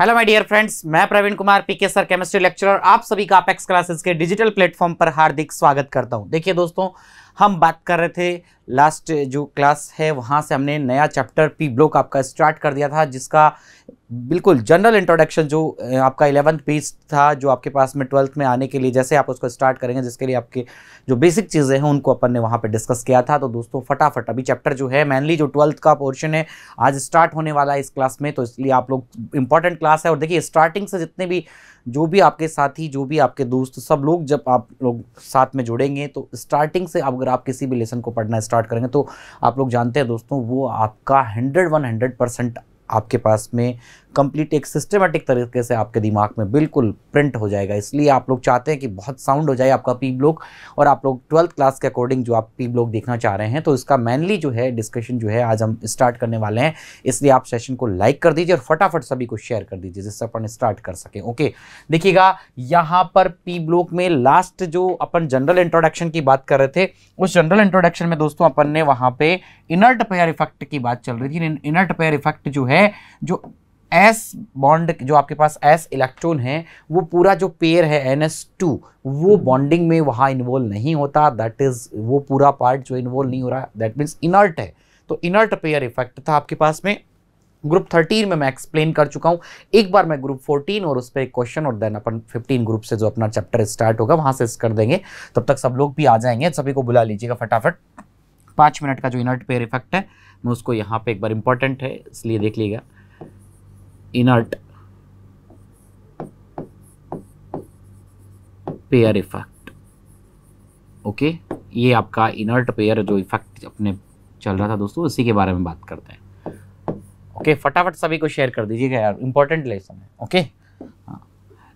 Hello my dear friends मैं Praveen Kumar PK sir chemistry lecturer आप सभी का अपेक्स क्लासेस के डिजिटल प्लेटफॉर्म पर हार्दिक स्वागत करता हूं देखिए दोस्तों हम बात कर रहे थे लास्ट जो क्लास है वहाँ से हमने नया चैप्टर पी ब्लॉक आपका स्टार्ट कर दिया था जिसका बिल्कुल जनरल इंट्रोडक्शन जो आपका इलेवंथ पेज था जो आपके पास में ट्वेल्थ में आने के लिए जैसे आप उसको स्टार्ट करेंगे जिसके लिए आपके जो बेसिक चीज़ें हैं उनको अपन ने वहाँ पे डिस्कस किया था तो दोस्तों फटाफट अभी चैप्टर जो है मेनली जो ट्वेल्थ का पोर्शन है आज स्टार्ट होने वाला है इस क्लास में तो इसलिए आप लोग इंपॉर्टेंट क्लास है और देखिए स्टार्टिंग से जितने भी जो भी आपके साथी जो भी आपके दोस्त सब लोग जब आप लोग साथ में जुड़ेंगे तो स्टार्टिंग से अगर आप किसी भी लेसन को पढ़ना स्टार्ट स्टार्ट करेंगे तो आप लोग जानते हैं दोस्तों वो आपका हंड्रेड वन हंड्रेड परसेंट आपके पास में कंप्लीट एक सिस्टमेटिक तरीके से आपके दिमाग में बिल्कुल प्रिंट हो जाएगा इसलिए आप लोग चाहते हैं कि बहुत साउंड हो जाए आपका पी ब्लॉक और आप लोग ट्वेल्थ क्लास के अकॉर्डिंग जो आप पी ब्लॉक देखना चाह रहे हैं तो इसका मेनली जो है डिस्कशन जो है आज हम स्टार्ट करने वाले हैं इसलिए आप सेशन को लाइक कर दीजिए और फटाफट सभी को शेयर कर दीजिए जिससे अपन स्टार्ट कर सकें ओके देखिएगा यहाँ पर पी ब्लॉक में लास्ट जो अपन जनरल इंट्रोडक्शन की बात कर रहे थे उस जनरल इंट्रोडक्शन में दोस्तों अपन ने वहाँ पे इनर्ट पेयर इफेक्ट की बात चल रही थी इनर्ट पेयर इफेक्ट जो है जो एस बॉन्ड जो आपके पास एस इलेक्ट्रॉन है वो पूरा जो पेयर है एन एस टू वो बॉन्डिंग में वहाँ इन्वॉल्व नहीं होता दैट इज वो पूरा पार्ट जो इन्वॉल्व नहीं हो रहा दैट मीन्स इनर्ट है तो इनर्ट पेयर इफेक्ट था आपके पास में ग्रुप थर्टीन में मैं एक्सप्लेन कर चुका हूँ एक बार मैं ग्रुप फोर्टीन और उस पर एक क्वेश्चन और देन अपन फिफ्टीन ग्रुप से जो अपना चैप्टर स्टार्ट होगा वहाँ से कर देंगे तब तक सब लोग भी आ जाएंगे सभी को बुला लीजिएगा फटाफट पाँच मिनट का जो इनर्ट पेयर इफेक्ट है मैं उसको यहाँ पे एक बार इंपॉर्टेंट है इसलिए देख लीजिएगा inert पेयर इफेक्ट ओके ये आपका इनर्ट पेयर जो इफेक्ट अपने चल रहा था दोस्तों इसी के बारे में बात करते हैं ओके फटाफट सभी को शेयर कर दीजिएगा यार इंपॉर्टेंट लेसन है ओके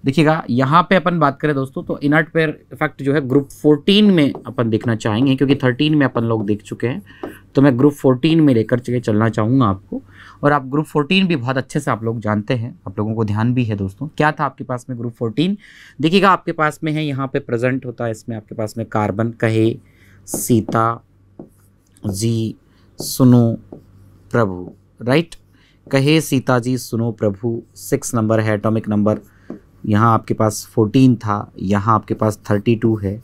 देखिएगा यहाँ पे अपन बात करें दोस्तों तो इनर्ट पेयर इफेक्ट जो है ग्रुप 14 में अपन देखना चाहेंगे क्योंकि 13 में अपन लोग देख चुके हैं तो मैं ग्रुप 14 में लेकर चले चलना चाहूँगा आपको और आप ग्रुप 14 भी बहुत अच्छे से आप लोग जानते हैं आप लोगों को ध्यान भी है दोस्तों क्या था आपके पास में ग्रुप फोर्टीन देखिएगा आपके पास में है यहाँ पे प्रेजेंट होता है इसमें आपके पास में कार्बन कहे सीता जी सुनो प्रभु राइट कहे सीता जी सुनो प्रभु सिक्स नंबर है एटॉमिक नंबर यहाँ आपके पास फोर्टीन था यहाँ आपके पास थर्टी टू है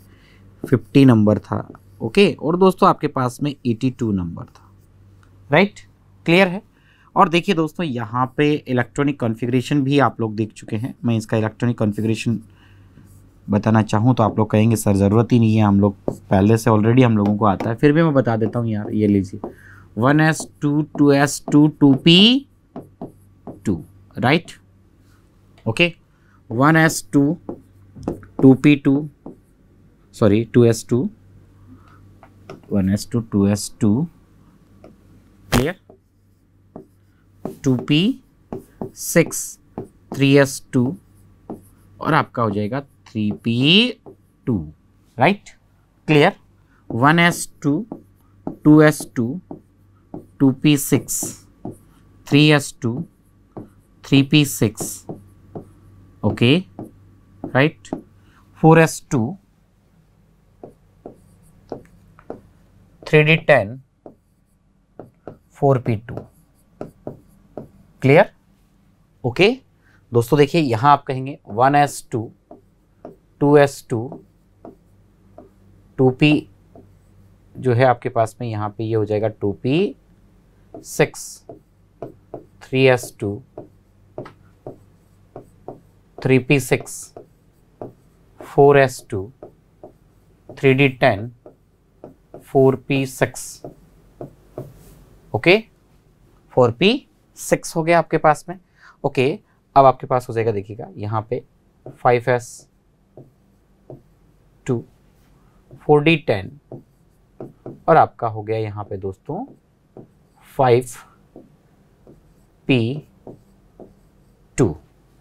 फिफ्टी नंबर था ओके और दोस्तों आपके पास में एटी टू नंबर था राइट क्लियर है और देखिए दोस्तों यहाँ पे इलेक्ट्रॉनिक कॉन्फ़िगरेशन भी आप लोग देख चुके हैं मैं इसका इलेक्ट्रॉनिक कॉन्फ़िगरेशन बताना चाहूँ तो आप लोग कहेंगे सर ज़रूरत ही नहीं है हम लोग पहले से ऑलरेडी हम लोगों को आता है फिर भी मैं बता देता हूँ यार ये लीजिए one s two two s two two p two right okay one s two two p two sorry two s two one s two two s two clear two p six three s two और आपका हो जाएगा three p two right clear one s two two s two two p six three s two three p six okay right 4s2 3d10 4p2 clear okay दोस्तों देखिए यहां आप कहेंगे 1s2 2s2 2p जो है आपके पास में यहां पे ये यह हो जाएगा 2p 6 3s2 ten four p six okay four p six हो गया आपके पास में ओके okay, अब आपके पास हो जाएगा देखिएगा यहाँ पे five s two four d ten और आपका हो गया यहाँ पे दोस्तों five p two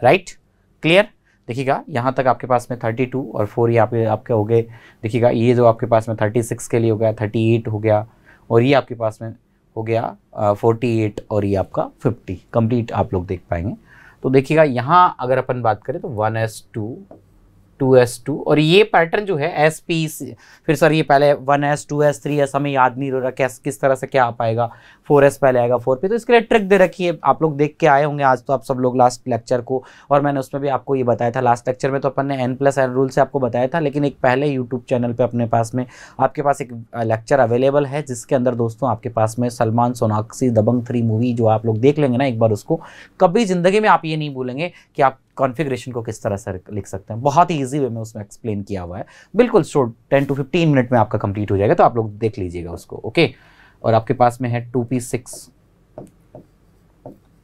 right clear देखिएगा यहाँ तक आपके पास में 32 और फोर यहाँ पे आपके हो गए देखिएगा ये जो आपके पास में 36 के लिए हो गया 38 हो गया और ये आपके पास में हो गया फोर्टी एट और ये आपका फिफ्टी कंप्लीट आप लोग देख पाएंगे तो देखिएगा यहाँ अगर अपन बात करें तो one s two two s two और ये पैटर्न जो है एस पी फिर सर ये पहले one s two s three हमें याद नहीं हो रहा कैस किस तरह से क्या आ पाएगा फोर एस पहले आएगा फोर पे तो इसके लिए ट्रिक दे रखी है आप लोग देख के आए होंगे आज तो आप सब लोग लास्ट लेक्चर को और मैंने उसमें भी आपको ये बताया था लास्ट लेक्चर में तो अपन ने एन प्लस एन रूल से आपको बताया था लेकिन एक पहले यूट्यूब चैनल पर अपने पास में आपके पास एक लेक्चर अवेलेबल है जिसके अंदर दोस्तों आपके पास में सलमान सोनाक्षी दबंग थ्री मूवी जो आप लोग देख लेंगे ना एक बार उसको कभी ज़िंदगी में आप ये नहीं भूलेंगे कि आप कॉन्फ़िगरेशन को किस तरह से लिख सकते हैं बहुत ही ईजी वे में उसमें एक्सप्लेन किया हुआ है बिल्कुल short ten to fifteen minute में आपका कंप्लीट हो जाएगा तो आप लोग देख लीजिएगा उसको ओके okay? और आपके पास में है two p six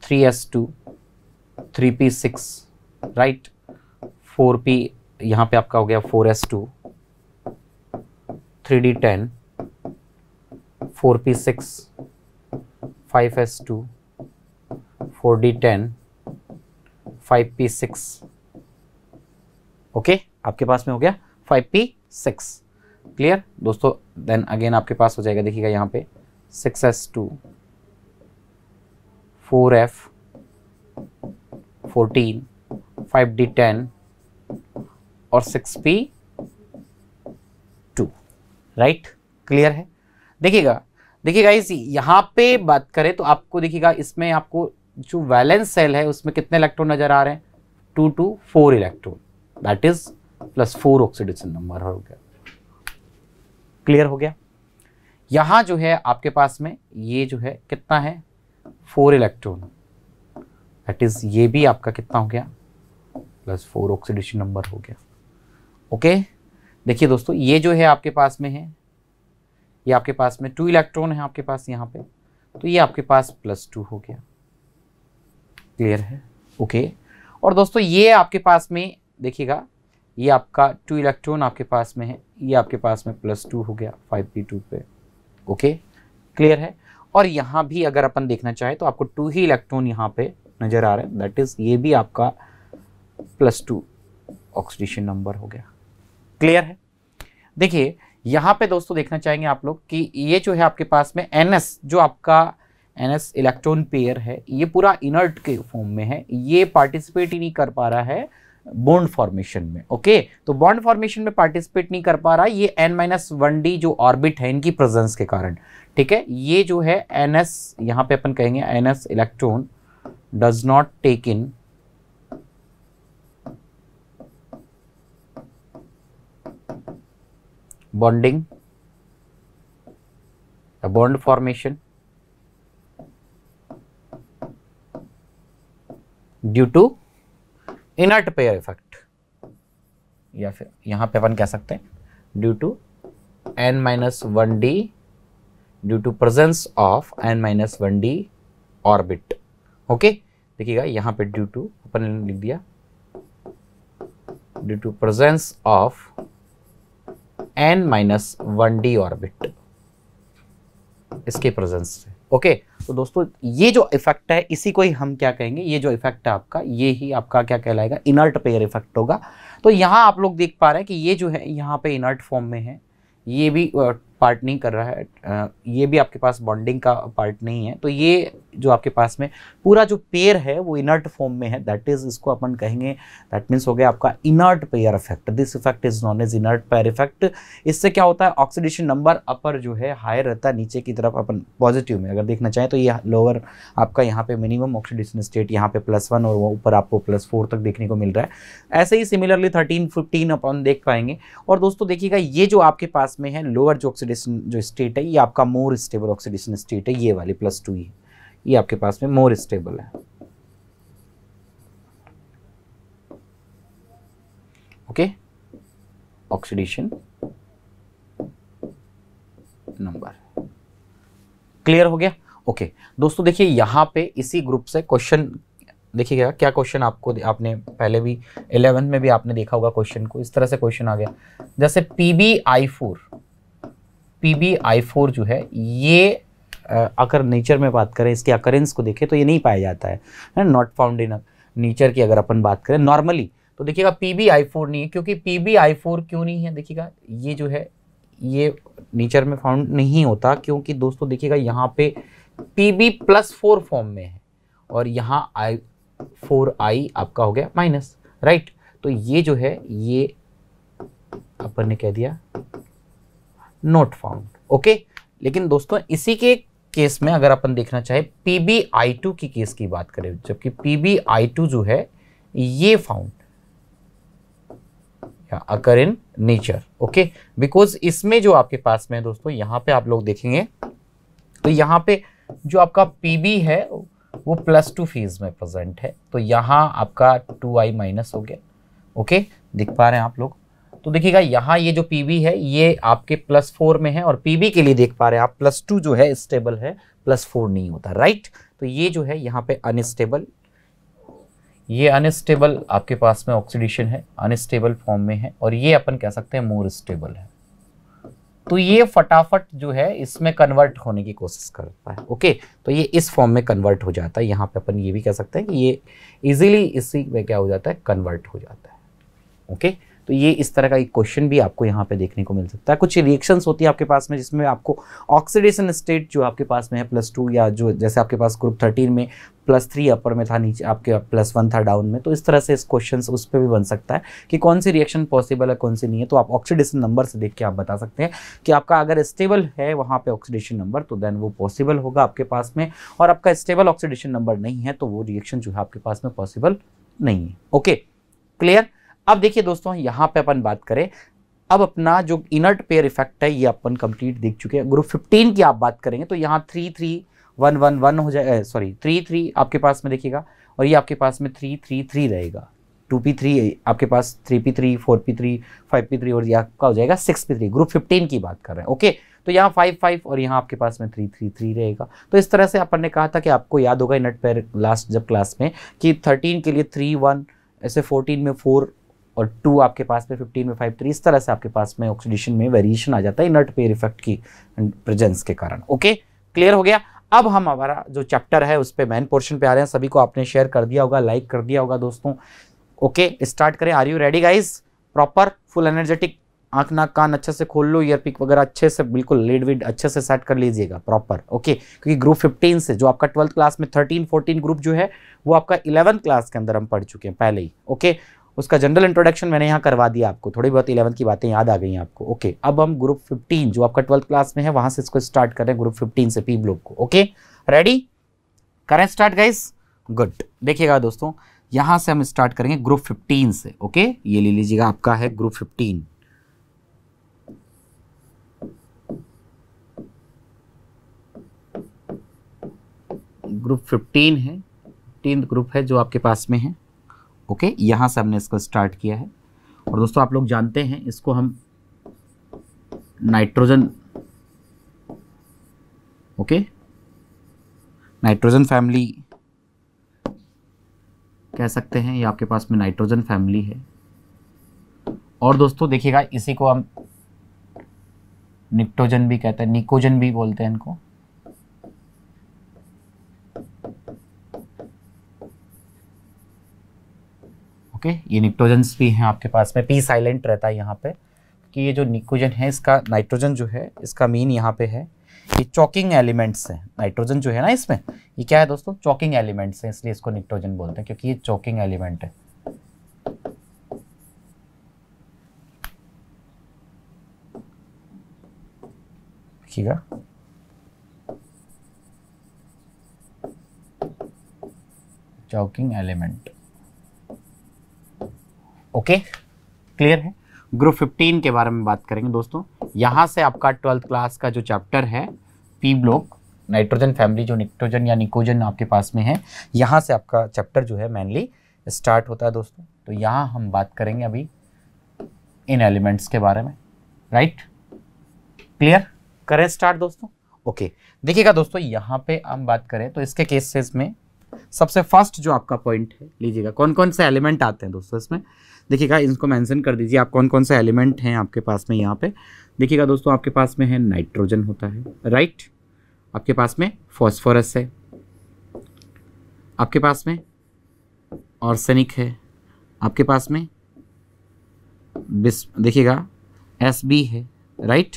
three s two three p six right four p यहाँ पे आपका हो गया four s two three d ten four p six five s two four d ten five p six okay आपके पास में हो गया फाइव पी सिक्स क्लियर दोस्तों देन अगेन आपके पास हो जाएगा देखिएगा यहाँ पे 6s2, 4f, 14, 5d10 और 2 राइट क्लियर है देखिएगा देखिए गाइस यहां पे बात करें तो आपको देखिएगा इसमें आपको जो वैलेंस सेल है उसमें कितने इलेक्ट्रॉन नजर आ रहे हैं two two four electron that is plus four oxidation number हो गया क्लियर हो गया यहां जो है आपके पास में ये जो है कितना है फोर इलेक्ट्रॉन दैट इज ये भी आपका कितना हो गया प्लस फोर ऑक्सीडेशन नंबर हो गया ओके देखिए दोस्तों ये जो है आपके पास में है ये आपके पास में टू इलेक्ट्रॉन है आपके पास यहाँ पे तो ये आपके पास प्लस टू हो गया क्लियर है ओके और दोस्तों ये आपके पास में देखिएगा ये आपका टू इलेक्ट्रॉन आपके पास में है ये आपके पास में प्लस टू हो गया फाइव पी टू पे ओके क्लियर है और यहाँ भी अगर अपन देखना चाहे तो आपको टू ही इलेक्ट्रॉन यहाँ पे नज़र आ रहे हैं दैट इज़ ये भी आपका प्लस टू ऑक्सीडेशन नंबर हो गया क्लियर है देखिए यहाँ पे दोस्तों देखना चाहेंगे आप लोग कि ये जो है आपके पास में एन जो आपका एन इलेक्ट्रॉन पेयर है ये पूरा इनर्ट के फॉर्म में है ये पार्टिसिपेट ही नहीं कर पा रहा है बॉन्ड फॉर्मेशन में ओके तो बॉन्ड फॉर्मेशन में पार्टिसिपेट नहीं कर पा रहा ये एन माइनस वन डी जो ऑर्बिट है इनकी प्रेजेंस के कारण ठीक है ये जो है एन एस यहाँ पे अपन कहेंगे n s electron does not take in bonding bond formation due to inert pair effect या फिर यहां पे अपन कह सकते हैं due to n minus one d due to presence of n minus one d orbit okay देखिएगा यहां पे ड्यू टू अपन ने लिख दिया due to presence of n minus one d orbit इसके प्रेजेंस से ओके तो दोस्तों ये जो इफेक्ट है इसी को ही हम क्या कहेंगे ये जो इफेक्ट है आपका ये ही आपका क्या कहलाएगा इनर्ट पेयर इफेक्ट होगा तो यहाँ आप लोग देख पा रहे हैं कि ये जो है यहाँ पे इनर्ट फॉर्म में है ये भी पार्ट नहीं कर रहा है ये भी आपके पास बॉन्डिंग का पार्ट नहीं है तो ये जो आपके पास में पूरा जो पेयर है वो इनर्ट फॉर्म में है दैट इज इसको अपन कहेंगे दैट मीन्स हो गया आपका inert pair effect this effect is known as inert pair effect इससे क्या होता है ऑक्सीडेशन नंबर अपर जो है हायर रहता है नीचे की तरफ अपन पॉजिटिव में अगर देखना चाहें तो ये लोअर आपका यहाँ पे मिनिमम ऑक्सीडेशन स्टेट यहाँ पे प्लस वन और वो ऊपर आपको प्लस फोर तक देखने को मिल रहा है ऐसे ही सिमिलरली थर्टीन फिफ्टीन अपन देख पाएंगे और दोस्तों देखिएगा ये जो आपके पास में है लोअर जो ऑक्सीडेशन ऑक्सीडेशन जो स्टेट है ये आपका मोर स्टेबल ऑक्सीडेशन स्टेट है ये वाली प्लस टू ये ये आपके पास में मोर स्टेबल है ओके ऑक्सीडेशन नंबर क्लियर हो गया ओके okay. दोस्तों देखिए यहां पे इसी ग्रुप से क्वेश्चन देखिएगा क्या क्वेश्चन आपको आपने पहले भी इलेवेंथ में भी आपने देखा होगा क्वेश्चन को इस तरह से क्वेश्चन आ गया जैसे P B I four P B I four जो है ये अगर नेचर में बात करें इसके अकरेंस को देखें तो ये नहीं पाया जाता है नॉट फाउंड इन नेचर की अगर अपन बात करें नॉर्मली तो देखिएगा पी बी आई फोर नहीं है क्योंकि पी बी आई फोर क्यों नहीं है देखिएगा ये जो है ये नेचर में फाउंड नहीं होता क्योंकि दोस्तों देखिएगा यहाँ पे P B plus four form में है और यहाँ आई फोर आई आपका हो गया माइनस राइट तो ये जो है ये अपन ने कह दिया नॉट फाउंड ओके लेकिन दोस्तों इसी के केस में अगर अपन देखना चाहे पी बी आई टू की केस की बात करें जबकि पी बी आई टू जो है ये found occur in nature okay because इसमें जो आपके पास में दोस्तों यहां पे आप लोग देखेंगे तो यहां पे जो आपका पी है वो प्लस टू फेज में प्रेजेंट है तो यहां आपका टू आई माइनस हो गया ओके दिख पा रहे हैं आप लोग तो देखिएगा यहाँ ये जो पी है ये आपके प्लस फोर में है और पी के लिए देख पा रहे हैं आप प्लस टू जो है स्टेबल है प्लस फोर नहीं होता राइट तो ये जो है यहाँ पे अनस्टेबल ये अनस्टेबल आपके पास में ऑक्सीडेशन है अनस्टेबल फॉर्म में है और ये अपन कह सकते हैं मोर स्टेबल है तो ये फटाफट जो है इसमें कन्वर्ट होने की कोशिश करता है ओके तो ये इस फॉर्म में कन्वर्ट हो जाता है यहाँ पे अपन ये भी कह सकते हैं कि ये इजीली इसी में क्या हो जाता है कन्वर्ट हो जाता है ओके तो ये इस तरह का एक क्वेश्चन भी आपको यहाँ पे देखने को मिल सकता है कुछ रिएक्शंस होती है आपके पास में जिसमें आपको ऑक्सीडेशन स्टेट जो आपके पास में है प्लस टू या जो जैसे आपके पास ग्रुप थर्टीन में प्लस थ्री अपर में था नीचे आपके प्लस वन था डाउन में तो इस तरह से इस क्वेश्चन उस पर भी बन सकता है कि कौन सी रिएक्शन पॉसिबल है कौन सी नहीं है तो आप ऑक्सीडेशन नंबर से देख के आप बता सकते हैं कि आपका अगर स्टेबल है वहाँ पे ऑक्सीडेशन नंबर तो देन वो पॉसिबल होगा आपके पास में और आपका स्टेबल ऑक्सीडेशन नंबर नहीं है तो वो रिएक्शन जो है आपके पास में पॉसिबल नहीं है ओके क्लियर अब देखिए दोस्तों यहाँ पे अपन बात करें अब अपना जो इनर्ट पेयर इफेक्ट है ये अपन कंप्लीट देख चुके हैं ग्रुप 15 की आप बात करेंगे तो यहाँ three three one one one हो जाए सॉरी थ्री थ्री आपके पास में देखिएगा और ये आपके पास में थ्री थ्री थ्री रहेगा टू पी थ्री आपके पास three p three four p three five p three और ये आपका हो जाएगा six p three group fifteen की बात कर रहे हैं ओके तो यहाँ फाइव फाइव और यहाँ आपके पास में थ्री थ्री थ्री रहेगा तो इस तरह से अपन ने कहा था कि आपको याद होगा इनट पेयर लास्ट जब क्लास में कि थर्टीन के लिए थ्री वन ऐसे फोर्टीन में फोर और टू आपके पास में फिफ्टीन में फाइव थ्री इस तरह से आपके पास में ऑक्सीडेशन में वेरिएशन आ जाता है इनर्ट पेयर इफेक्ट की प्रेजेंस के कारण ओके क्लियर हो गया अब हम हमारा जो चैप्टर है उस पर मेन पोर्शन पे आ रहे हैं सभी को आपने शेयर कर दिया होगा लाइक कर दिया होगा दोस्तों ओके स्टार्ट करें are you ready guys proper full energetic आंख नाक कान अच्छे से खोल लो ईयर पिक वगैरह अच्छे से बिल्कुल लीड वीड अच्छे से सेट कर लीजिएगा प्रॉपर ओके क्योंकि ग्रुप 15 से जो आपका ट्वेल्थ क्लास में 13 14 ग्रुप जो है वो आपका 11 क्लास के अंदर हम पढ़ चुके हैं पहले ही ओके उसका जनरल इंट्रोडक्शन मैंने यहाँ करवा दिया आपको थोड़ी बहुत इलेवंथ की बातें याद आ गई आपको ओके अब हम ग्रुप फिफ्टीन जो आपका ट्वेल्थ क्लास में है वहां से इसको स्टार्ट कर रहे हैं ग्रुप फिफ्टीन से पी ब्लॉक को ओके रेडी करें स्टार्ट गाइस गुड देखिएगा दोस्तों यहां से हम स्टार्ट करेंगे ग्रुप फिफ्टीन से ओके ये ले लीजिएगा आपका है ग्रुप फिफ्टीन ग्रुप फिफ्टीन है फिफ्टीन ग्रुप है जो आपके पास में है ओके यहाँ से हमने इसको स्टार्ट किया है और दोस्तों आप लोग जानते हैं इसको हम नाइट्रोजन ओके नाइट्रोजन फैमिली कह सकते हैं ये आपके पास में नाइट्रोजन फैमिली है और दोस्तों देखिएगा इसी को हम निक्टोजन भी कहते हैं निकोजन भी बोलते हैं इनको ओके ये निक्टोजन्स भी हैं आपके पास में पी साइलेंट रहता है यहाँ पे कि ये जो निकोजन है इसका नाइट्रोजन जो है इसका मीन यहाँ पे है ये चॉकिंग एलिमेंट्स हैं नाइट्रोजन जो है ना इसमें ये क्या है दोस्तों चॉकिंग एलिमेंट्स हैं इसलिए इसको निक्टोजन बोलते हैं क्योंकि ये चॉकिंग एलिमेंट है चौकिंग एलिमेंट ओके क्लियर है ग्रुप 15 के बारे में बात करेंगे दोस्तों यहाँ से आपका ट्वेल्थ क्लास का जो चैप्टर है पी ब्लॉक नाइट्रोजन फैमिली जो निट्रोजन या निकोजन आपके पास में है यहाँ से आपका चैप्टर जो है मेनली स्टार्ट होता है दोस्तों तो यहाँ हम बात करेंगे अभी इन एलिमेंट्स के बारे में राइट क्लियर करें स्टार्ट दोस्तों ओके देखिएगा दोस्तों यहाँ पे हम बात करें तो इसके केसेस में सबसे फर्स्ट जो आपका पॉइंट है लीजिएगा कौन कौन से एलिमेंट आते हैं दोस्तों इसमें देखिएगा इनको मैंसन कर दीजिए आप कौन कौन से एलिमेंट हैं आपके पास में यहाँ पे देखिएगा दोस्तों आपके पास में है नाइट्रोजन होता है राइट आपके पास में फॉस्फोरस है आपके पास में ऑर्सेनिक है आपके पास में बिस देखिएगा एस बी है राइट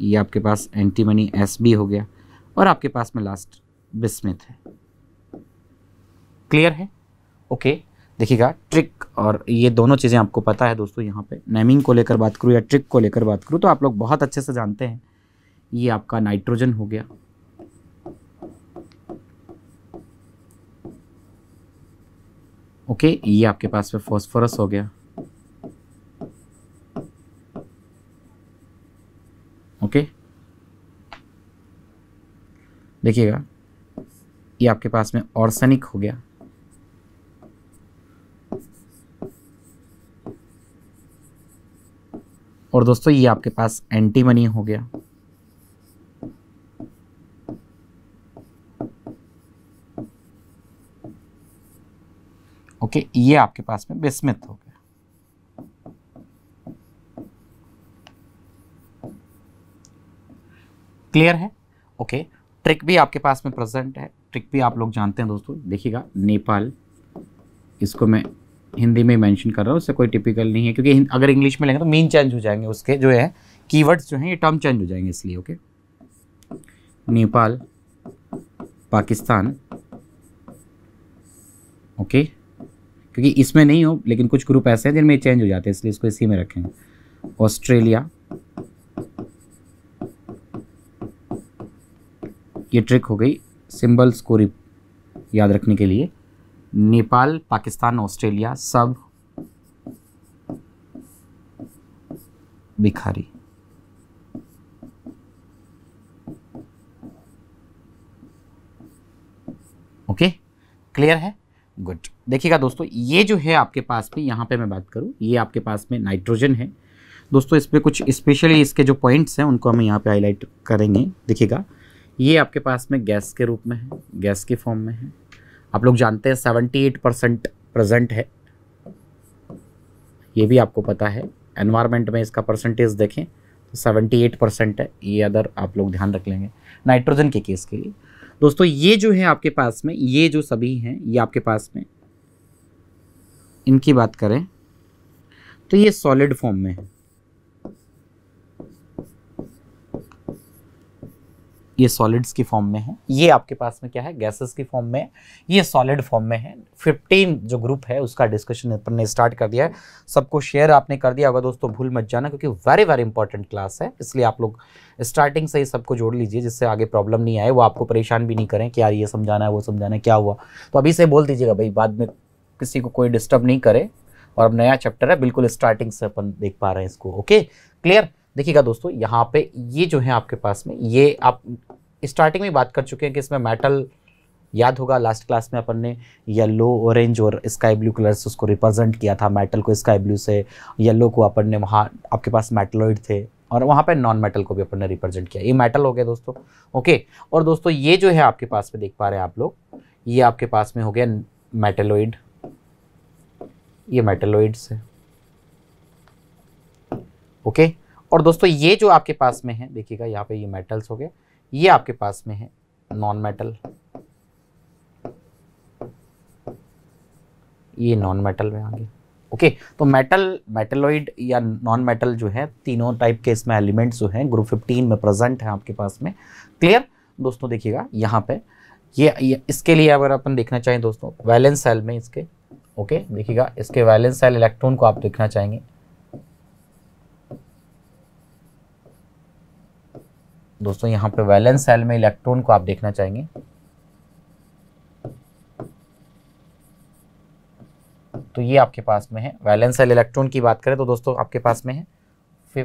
ये आपके पास एंटीमनी एस बी हो गया और आपके पास में लास्ट बिस्मिथ है क्लियर है ओके okay. देखिएगा ट्रिक और ये दोनों चीज़ें आपको पता है दोस्तों यहाँ पे नेमिंग को लेकर बात करूँ या ट्रिक को लेकर बात करूँ तो आप लोग बहुत अच्छे से जानते हैं ये आपका नाइट्रोजन हो गया ओके ये आपके पास में फॉस्फोरस हो गया ओके देखिएगा ये आपके पास में ऑर्सेनिक हो गया और दोस्तों ये आपके पास एंटी मनी हो गया ओके ये आपके पास में विस्मित हो गया क्लियर है ओके ट्रिक भी आपके पास में प्रेजेंट है ट्रिक भी आप लोग जानते हैं दोस्तों देखिएगा नेपाल इसको मैं हिंदी में मेंशन कर रहा हूँ उससे कोई टिपिकल नहीं है क्योंकि अगर इंग्लिश में लेंगे तो मीन चेंज हो जाएंगे उसके जो है कीवर्ड्स जो हैं ये टर्म चेंज हो जाएंगे इसलिए ओके नेपाल पाकिस्तान ओके क्योंकि इसमें नहीं हो लेकिन कुछ ग्रुप ऐसे हैं जिनमें चेंज हो जाते हैं इसलिए इसको इसी में रखें ऑस्ट्रेलिया ये ट्रिक हो गई सिंबल्स को याद रखने के लिए नेपाल पाकिस्तान ऑस्ट्रेलिया सब भिखारी ओके क्लियर है गुड देखिएगा दोस्तों ये जो है आपके पास भी यहाँ पे मैं बात करूँ ये आपके पास में नाइट्रोजन है दोस्तों इस पर कुछ स्पेशली इसके जो पॉइंट्स हैं उनको हम यहाँ पे हाईलाइट करेंगे देखिएगा ये आपके पास में गैस के रूप में है गैस के फॉर्म में है आप लोग जानते हैं सेवेंटी एट परसेंट प्रजेंट है ये भी आपको पता है एनवायरमेंट में इसका परसेंटेज देखें तो सेवेंटी एट परसेंट है ये अदर आप लोग ध्यान रख लेंगे नाइट्रोजन के केस के लिए दोस्तों ये जो है आपके पास में ये जो सभी हैं ये आपके पास में इनकी बात करें तो ये सॉलिड फॉर्म में है ये सॉलिड्स की फॉर्म में है ये आपके पास में क्या है गैसेस की फॉर्म में ये सॉलिड फॉर्म में है 15 जो ग्रुप है उसका डिस्कशन अपन ने स्टार्ट कर दिया है सबको शेयर आपने कर दिया होगा दोस्तों भूल मत जाना क्योंकि वेरी वेरी इंपॉर्टेंट क्लास है इसलिए आप लोग स्टार्टिंग से ही सबको जोड़ लीजिए जिससे आगे प्रॉब्लम नहीं आए वो आपको परेशान भी नहीं करें कि यार ये समझाना है वो समझाना है क्या हुआ तो अभी से बोल दीजिएगा भाई बाद में किसी को कोई डिस्टर्ब नहीं करे और अब नया चैप्टर है बिल्कुल स्टार्टिंग से अपन देख पा रहे हैं इसको ओके क्लियर देखिएगा दोस्तों यहाँ पे ये जो है आपके पास में ये आप स्टार्टिंग में बात कर चुके हैं कि इसमें मेटल याद होगा लास्ट क्लास में अपन ने येलो ऑरेंज और स्काई ब्लू कलर्स उसको रिप्रेजेंट किया था मेटल को स्काई ब्लू से येलो को अपन ने वहाँ आपके पास मेटलॉइड थे और वहाँ पे नॉन मेटल को भी अपन ने रिप्रेजेंट किया ये मेटल हो गया दोस्तों ओके और दोस्तों ये जो है आपके पास में देख पा रहे हैं आप लोग ये आपके पास में हो गया मेटेलोइड ये मेटेलोइड्स है ओके और दोस्तों ये जो आपके पास में है देखिएगा यहाँ पे ये मेटल्स हो गए ये आपके पास में है नॉन मेटल ये नॉन मेटल में आ गया ओके okay, तो मेटल मेटलॉइड या नॉन मेटल जो है तीनों टाइप के इसमें एलिमेंट्स जो हैं ग्रुप 15 में प्रेजेंट है आपके पास में क्लियर दोस्तों देखिएगा यहाँ पे ये, ये इसके लिए अगर अपन देखना चाहें दोस्तों वैलेंस सेल में इसके ओके okay, देखिएगा इसके वैलेंस सेल इलेक्ट्रॉन को आप देखना चाहेंगे दोस्तों यहाँ पे वैलेंस सेल में इलेक्ट्रॉन को आप देखना चाहेंगे तो ये आपके पास में है वैलेंस सेल इलेक्ट्रॉन की बात करें तो दोस्तों आपके पास में है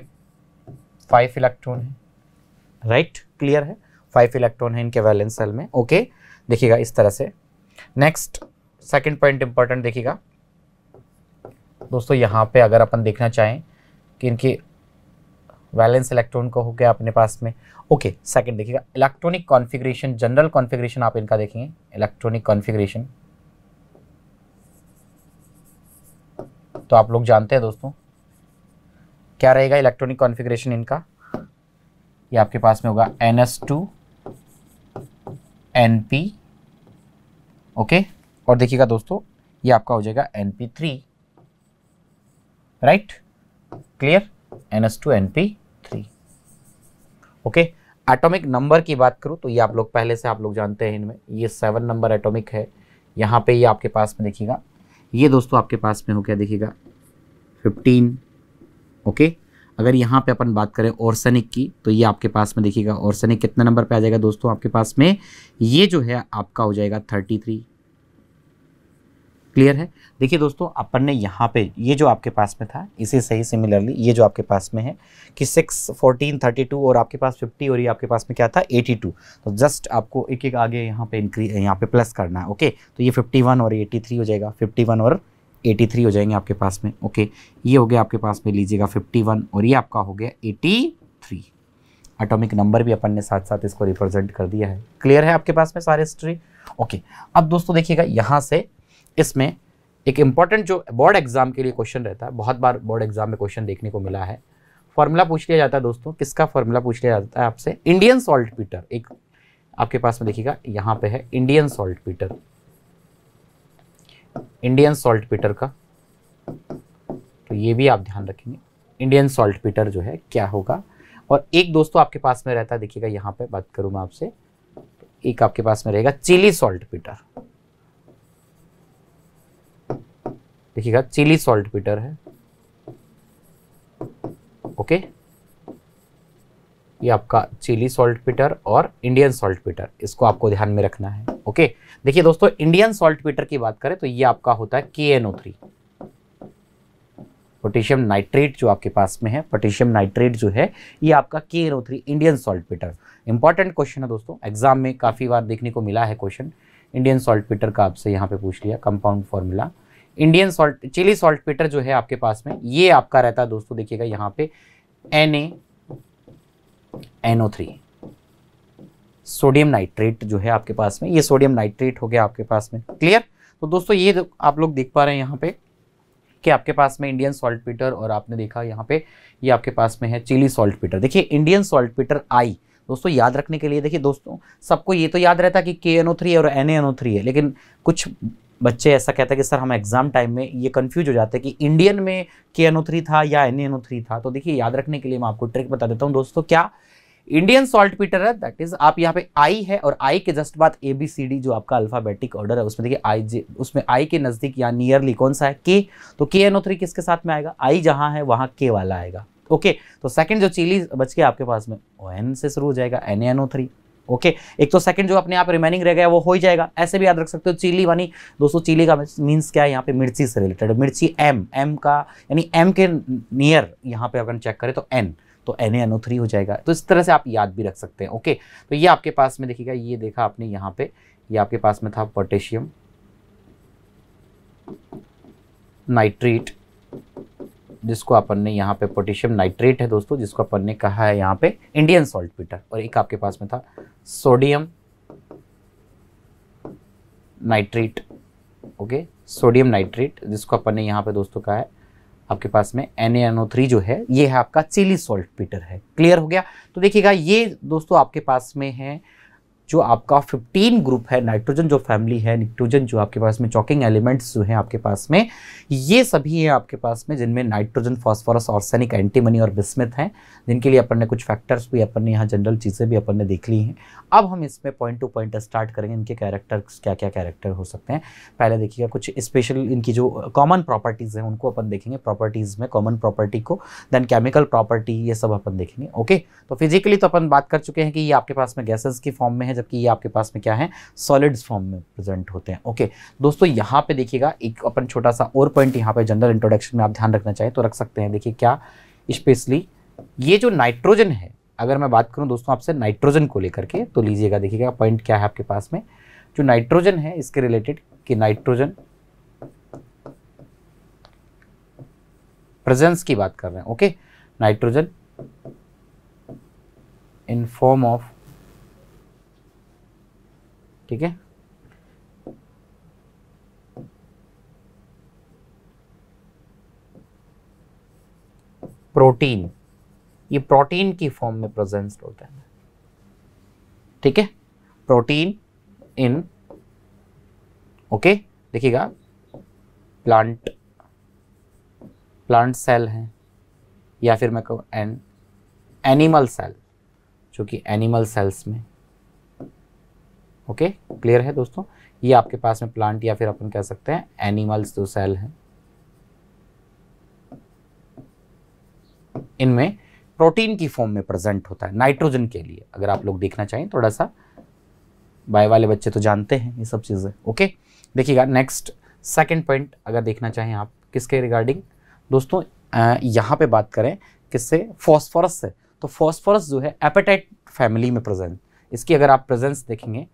फाइव इलेक्ट्रॉन है राइट क्लियर है फाइव इलेक्ट्रॉन है इनके वैलेंस सेल में ओके देखिएगा इस तरह से नेक्स्ट सेकंड पॉइंट इंपॉर्टेंट देखिएगा दोस्तों यहाँ पे अगर अपन देखना चाहें कि इनकी वैलेंस इलेक्ट्रॉन का हो गया अपने पास में ओके सेकंड देखिएगा इलेक्ट्रॉनिक कॉन्फ़िगरेशन जनरल कॉन्फ़िगरेशन आप इनका देखेंगे इलेक्ट्रॉनिक कॉन्फ़िगरेशन तो आप लोग जानते हैं दोस्तों क्या रहेगा इलेक्ट्रॉनिक कॉन्फ़िगरेशन इनका ये आपके पास में होगा n s two n p okay और देखिएगा दोस्तों ये आपका हो जाएगा n p three right clear n s two n p okay atomic number की बात करूँ तो ये आप लोग पहले से आप लोग जानते हैं इनमें ये सेवन नंबर एटॉमिक है यहाँ पे ये आपके पास में देखिएगा ये दोस्तों आपके पास में हो क्या देखिएगा फिफ्टीन ओके अगर यहाँ पे अपन बात करें ऑर्सनिक की तो ये आपके पास में देखिएगा ऑर्सेनिक कितने नंबर पे आ जाएगा दोस्तों आपके पास में ये जो है आपका हो जाएगा थर्टी थ्री क्लियर है देखिए दोस्तों अपन ने यहाँ पे ये जो आपके पास में था इसे सही सिमिलरली ये जो आपके पास में है कि सिक्स फोर्टीन थर्टी टू और आपके पास फिफ्टी और ये आपके पास में क्या था एटी टू तो जस्ट आपको एक एक आगे यहाँ पे इंक्री यहाँ पे प्लस करना है ओके तो ये फिफ्टी वन और एटी थ्री हो जाएगा फिफ्टी वन और एटी थ्री हो जाएंगे आपके पास में ओके ये हो गया आपके पास में लीजिएगा फिफ्टी वन और ये आपका हो गया एटी थ्री एटॉमिक नंबर भी अपन ने साथ साथ इसको रिप्रेजेंट कर दिया है क्लियर है आपके पास में सारे हिस्ट्री ओके अब दोस्तों देखिएगा यहाँ से इसमें एक इम्पॉर्टेंट जो बोर्ड एग्ज़ाम के लिए क्वेश्चन रहता है बहुत बार बोर्ड एग्ज़ाम में क्वेश्चन देखने को मिला है फॉर्मूला पूछ लिया जाता है दोस्तों किसका फॉर्मूला पूछ लिया जाता है आपसे इंडियन सॉल्ट पीटर एक आपके पास में देखिएगा यहाँ पे है Indian saltpetre Indian saltpetre का तो ये भी आप ध्यान रखेंगे इंडियन सॉल्ट पीटर जो है क्या होगा और एक दोस्तों आपके पास में रहता है देखिएगा यहाँ पे बात करूँ मैं आपसे एक आपके पास में रहेगा चिली सॉल्ट पीटर देखिएगा चिली सॉल्ट पीटर है ओके ये आपका चिली सॉल्ट पीटर और इंडियन सॉल्ट पीटर इसको आपको ध्यान में रखना है ओके देखिए दोस्तों इंडियन सॉल्ट पीटर की बात करें तो ये आपका होता है K N O three potassium nitrate जो आपके पास में है पोटेशियम नाइट्रेट जो है ये आपका K N O three Indian saltpetre important question है दोस्तों एग्जाम में काफ़ी बार देखने को मिला है क्वेश्चन इंडियन सॉल्ट पीटर का आपसे यहाँ पे पूछ लिया compound formula Indian salt Chile saltpetre जो है आपके पास में ये आपका रहता है दोस्तों देखिएगा यहाँ पे N N O three sodium nitrate जो है आपके पास में ये सोडियम नाइट्रेट हो गया आपके पास में क्लियर तो दोस्तों ये आप लोग देख पा रहे हैं यहाँ पे कि आपके पास में इंडियन सॉल्ट पीटर और आपने देखा यहाँ पे ये यह आपके पास में है चिली सॉल्ट पीटर देखिए इंडियन सॉल्ट पीटर आई दोस्तों याद रखने के लिए देखिए दोस्तों सबको ये तो याद रहता है कि के एन ओ थ्री और N A N O three है लेकिन कुछ बच्चे ऐसा कहते हैं कि सर हम एग्ज़ाम टाइम में ये कन्फ्यूज हो जाते हैं कि इंडियन में के एन था या एन एन था तो देखिए याद रखने के लिए मैं आपको ट्रिक बता देता हूँ दोस्तों क्या इंडियन सॉल्ट पीटर है दैट इज आप यहाँ पे आई है और आई के जस्ट बाद ए बी सी डी जो आपका अल्फाबेटिक ऑर्डर है उसमें देखिए आई जे उसमें आई के नज़दीक या नियरली कौन सा है के तो के एन ओ थ्री किसके साथ में आएगा आई जहाँ है वहाँ के वाला आएगा ओके okay, तो सेकंड जो चीली बच के आपके पास में ओ एन से शुरू हो जाएगा N N O three okay एक तो सेकंड जो अपने आप रिमेनिंग रह गया वो हो ही जाएगा ऐसे भी याद रख सकते हो चिली वानी दोस्तों चिली का मीन्स क्या है यहाँ पे मिर्ची से रिलेटेड मिर्ची एम एम का यानी एम के नियर यहाँ पे अगर चेक करें तो एन तो एन एन ओ थ्री हो जाएगा तो इस तरह से आप याद भी रख सकते हैं ओके तो ये आपके पास में देखिएगा ये देखा आपने यहाँ पे ये आपके पास में था पोटेशियम नाइट्रेट जिसको अपन ने यहाँ पे पोटेशियम नाइट्रेट है दोस्तों जिसको अपन ने कहा है यहाँ पे इंडियन सॉल्ट पीटर और एक आपके पास में था sodium nitrate okay sodium nitrate जिसको अपन ने यहाँ पे दोस्तों कहा है आपके पास में एन जो है ये है आपका चिली सॉल्ट पीटर है क्लियर हो गया तो देखिएगा ये दोस्तों आपके पास में है जो आपका 15 ग्रुप है नाइट्रोजन जो फैमिली है नाइट्रोजन जो आपके पास में चॉकिंग एलिमेंट्स जो हैं आपके पास में ये सभी हैं आपके पास में जिनमें नाइट्रोजन फॉस्फोरस ऑर्सेनिक एंटीमनी और बिस्मिथ हैं जिनके लिए अपन ने कुछ फैक्टर्स भी अपन ने यहाँ जनरल चीज़ें भी अपन ने देख ली हैं अब हम इसमें पॉइंट टू पॉइंट स्टार्ट करेंगे इनके कैरेक्टर्स क्या क्या कैरेक्टर हो सकते हैं पहले देखिएगा कुछ स्पेशल इनकी जो कॉमन प्रॉपर्टीज़ हैं उनको अपन देखेंगे प्रॉपर्टीज़ में कॉमन प्रॉपर्टी को देन केमिकल प्रॉपर्टी ये सब अपन देखेंगे ओके तो फिजिकली तो अपन बात कर चुके हैं कि ये आपके पास में गैसेज की फॉर्म में है जबकि मतलब ये आपके पास में क्या है सॉलिड्स फॉर्म में प्रेजेंट होते हैं ओके दोस्तों यहाँ पे देखिएगा एक अपन छोटा सा और पॉइंट यहाँ पे जनरल इंट्रोडक्शन में आप ध्यान रखना चाहें तो रख सकते हैं देखिए क्या स्पेशली ये जो नाइट्रोजन है अगर मैं बात करूँ दोस्तों आपसे नाइट्रोजन को लेकर के तो लीजिएगा देखिएगा पॉइंट क्या है आपके पास में जो नाइट्रोजन है इसके रिलेटेड कि नाइट्रोजन प्रेजेंस की बात कर रहे हैं okay nitrogen in form of ठीक है प्रोटीन ये प्रोटीन की फॉर्म में प्रेजेंस होता है ठीक है प्रोटीन इन ओके देखिएगा प्लांट प्लांट सेल हैं या फिर मैं कहूँ एन एनिमल सेल जो कि एनिमल सेल्स में ओके क्लियर है दोस्तों ये आपके पास में प्लांट या फिर अपन कह सकते हैं एनिमल्स जो सेल हैं इनमें प्रोटीन की फॉर्म में प्रेजेंट होता है नाइट्रोजन के लिए अगर आप लोग देखना चाहें थोड़ा सा बाय वाले बच्चे तो जानते हैं ये सब चीज़ें ओके देखिएगा नेक्स्ट सेकंड पॉइंट अगर देखना चाहें आप किसके रिगार्डिंग दोस्तों यहाँ पे बात करें किससे फॉस्फोरस से तो फॉस्फोरस जो है एपेटाइट फैमिली में प्रेजेंट इसकी अगर आप प्रेजेंस देखेंगे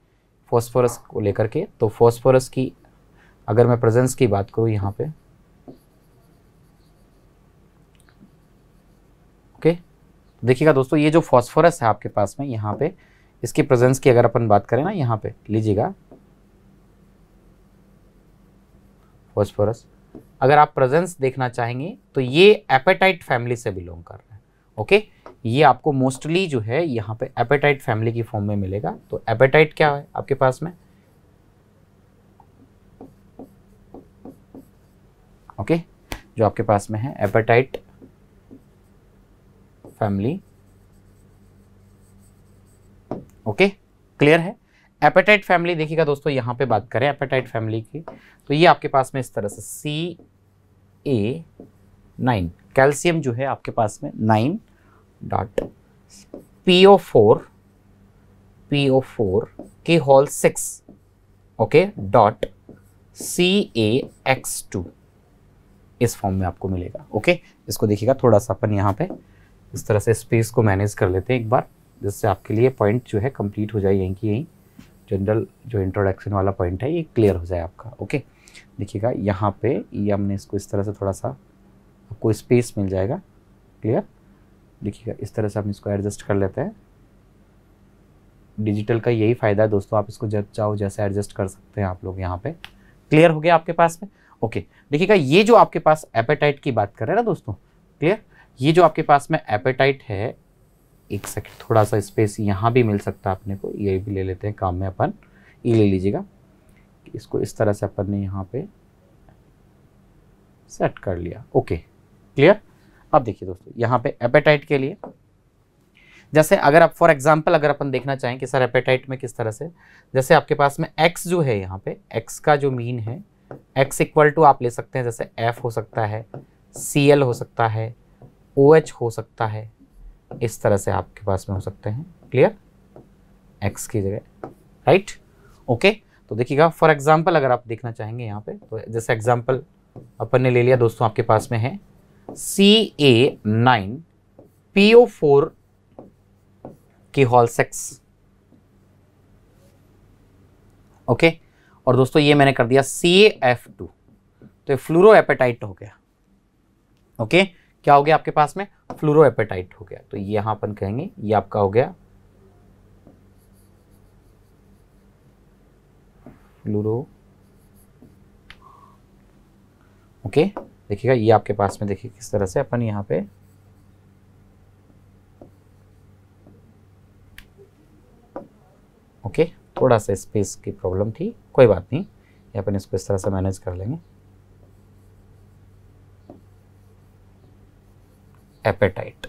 फॉस्फोरस को लेकर के तो फॉस्फोरस की अगर मैं प्रेजेंस की बात करूँ यहाँ पे ओके तो देखिएगा दोस्तों ये जो फॉस्फोरस है आपके पास में यहाँ पे इसकी प्रेजेंस की अगर अपन बात करें ना यहाँ पे लीजिएगा फॉस्फोरस अगर आप प्रेजेंस देखना चाहेंगे तो ये एपेटाइट फैमिली से बिलोंग कर रहे हैं ओके ये आपको मोस्टली जो है यहाँ पे एपेटाइट फैमिली की फॉर्म में मिलेगा तो एपेटाइट क्या है आपके पास में ओके जो आपके पास में है एपेटाइट फैमिली ओके क्लियर है एपेटाइट फैमिली देखिएगा दोस्तों यहां पे बात करें एपेटाइट फैमिली की तो ये आपके पास में इस तरह से सी ए नाइन कैल्शियम जो है आपके पास में nine dot O four O four के whole six okay dot C A X two इस फॉर्म में आपको मिलेगा ओके इसको देखिएगा थोड़ा सा अपन यहाँ पे इस तरह से स्पेस को मैनेज कर लेते हैं एक बार जिससे आपके लिए पॉइंट जो है कंप्लीट हो जाए यहीं की यहीं जनरल जो इंट्रोडक्शन वाला पॉइंट है ये क्लियर हो जाए आपका ओके देखिएगा यहाँ पे ये हमने इसको इस तरह से थोड़ा सा आपको स्पेस मिल जाएगा क्लियर देखिएगा इस तरह से आप इसको एडजस्ट कर लेते हैं डिजिटल का यही फ़ायदा है दोस्तों आप इसको जब चाहो जैसे एडजस्ट कर सकते हैं आप लोग यहाँ पे क्लियर हो गया आपके पास में ओके देखिएगा ये जो आपके पास एपेटाइट की बात कर रहे हैं ना दोस्तों क्लियर ये जो आपके पास में एपेटाइट है एक सेकेंड थोड़ा सा स्पेस यहाँ भी मिल सकता है अपने को ये भी ले लेते हैं काम में अपन ये ले लीजिएगा इसको इस तरह से अपन ने यहाँ पे सेट कर लिया ओके क्लियर अब देखिए दोस्तों यहाँ पे एपेटाइट के लिए जैसे अगर आप फॉर एग्जाम्पल अगर अपन देखना चाहें कि सर एपेटाइट में किस तरह से जैसे आपके पास में एक्स जो है यहाँ पे एक्स का जो मीन है एक्स इक्वल टू आप ले सकते हैं जैसे एफ हो सकता है सी एल हो सकता है ओ OH एच हो सकता है इस तरह से आपके पास में हो सकते हैं क्लियर एक्स की जगह राइट ओके तो देखिएगा फॉर एग्जाम्पल अगर आप देखना चाहेंगे यहाँ पे तो जैसे एग्जाम्पल अपन ने ले लिया दोस्तों आपके पास में है C A nine P O four की हॉल सेक्स ओके और दोस्तों ये मैंने कर दिया सी एफ टू तो ये हो गया ओके क्या हो गया आपके पास में फ्लूरोपेटाइट हो गया तो यहां अपन कहेंगे ये आपका हो गया फ्लूरो ओके okay? देखिएगा ये आपके पास में देखिए किस तरह से अपन यहाँ पे ओके थोड़ा सा स्पेस की प्रॉब्लम थी कोई बात नहीं ये अपन इसको इस तरह से मैनेज कर लेंगे एपेटाइट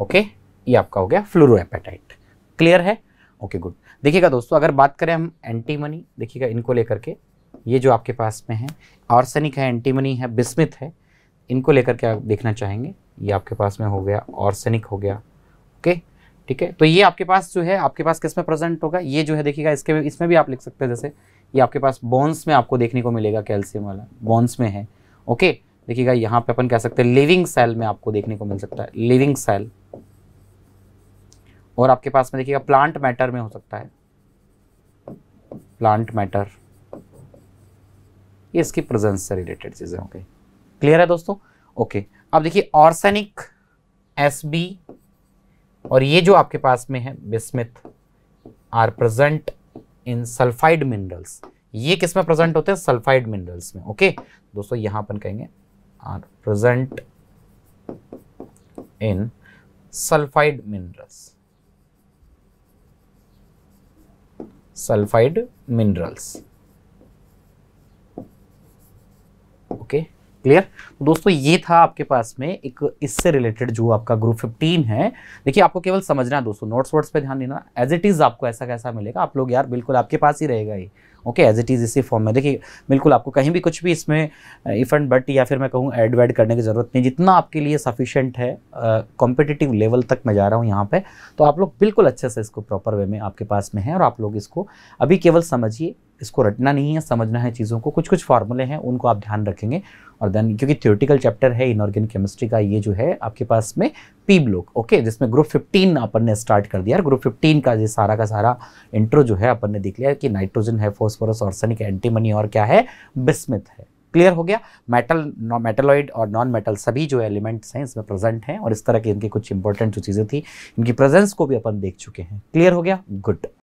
ओके ये आपका हो गया फ्लोरो एपेटाइट क्लियर है ओके गुड देखिएगा दोस्तों अगर बात करें हम एंटी मनी देखिएगा इनको लेकर के ये जो आपके पास में है ऑर्सेनिक है एंटीमनी है बिस्मित है इनको लेकर के आप देखना चाहेंगे ये आपके पास में हो गया ऑर्सेनिक हो गया ओके ठीक है तो ये आपके पास जो है आपके पास किस में प्रेजेंट होगा ये जो है देखिएगा इसके इसमें भी आप लिख सकते हैं जैसे ये आपके पास बोन्स में आपको देखने को मिलेगा कैल्शियम वाला बोन्स में है ओके देखिएगा यहाँ पे अपन कह सकते हैं लिविंग सेल में आपको देखने को मिल सकता है लिविंग सेल और आपके पास में देखिएगा प्लांट मैटर में हो सकता है प्लांट मैटर ये इसकी प्रेजेंस से रिलेटेड चीज़ें हो गई क्लियर है दोस्तों ओके अब देखिए ऑर्सेनिक एस बी और ये जो आपके पास में है bismuth are present in sulphide minerals ये किस में प्रेजेंट होते हैं सल्फाइड मिनरल्स में ओके दोस्तों यहां अपन कहेंगे are present in sulphide minerals sulphide minerals okay clear तो दोस्तों ये था आपके पास में एक इससे रिलेटेड जो आपका ग्रुप 15 है देखिए आपको केवल समझना है दोस्तों नोट्स वर्ड्स पे ध्यान देना एज इट इज़ आपको ऐसा कैसा मिलेगा आप लोग यार बिल्कुल आपके पास ही रहेगा ये ओके एज इट इज़ इसी फॉर्म में देखिए बिल्कुल आपको कहीं भी कुछ भी इसमें इफ एंड बट या फिर मैं कहूँ एड वैड करने की ज़रूरत नहीं जितना आपके लिए सफिशियंट है कॉम्पिटिटिव uh, लेवल तक मैं जा रहा हूँ यहाँ पर तो आप लोग बिल्कुल अच्छे से इसको प्रॉपर वे में आपके पास में है और आप लोग इसको अभी केवल समझिए इसको रटना नहीं है समझना है चीज़ों को कुछ कुछ फार्मूले हैं उनको आप ध्यान रखेंगे और देन क्योंकि थ्योरेटिकल चैप्टर है इनऑर्गेनिक केमिस्ट्री का ये जो है आपके पास में पी ब्लॉक ओके जिसमें ग्रुप 15 अपन ने स्टार्ट कर दिया और ग्रुप 15 का ये सारा का सारा इंट्रो जो है अपन ने देख लिया कि नाइट्रोजन है और सनिक एंटीमनी और क्या है बिस्मिथ है क्लियर हो गया मेटल मेटलॉइड और नॉन मेटल सभी जो एलिमेंट्स हैं इसमें प्रेजेंट हैं और इस तरह की इनकी कुछ इंपॉर्टेंट जो चीज़ें थी इनकी प्रेजेंस को भी अपन देख चुके हैं क्लियर हो गया गुड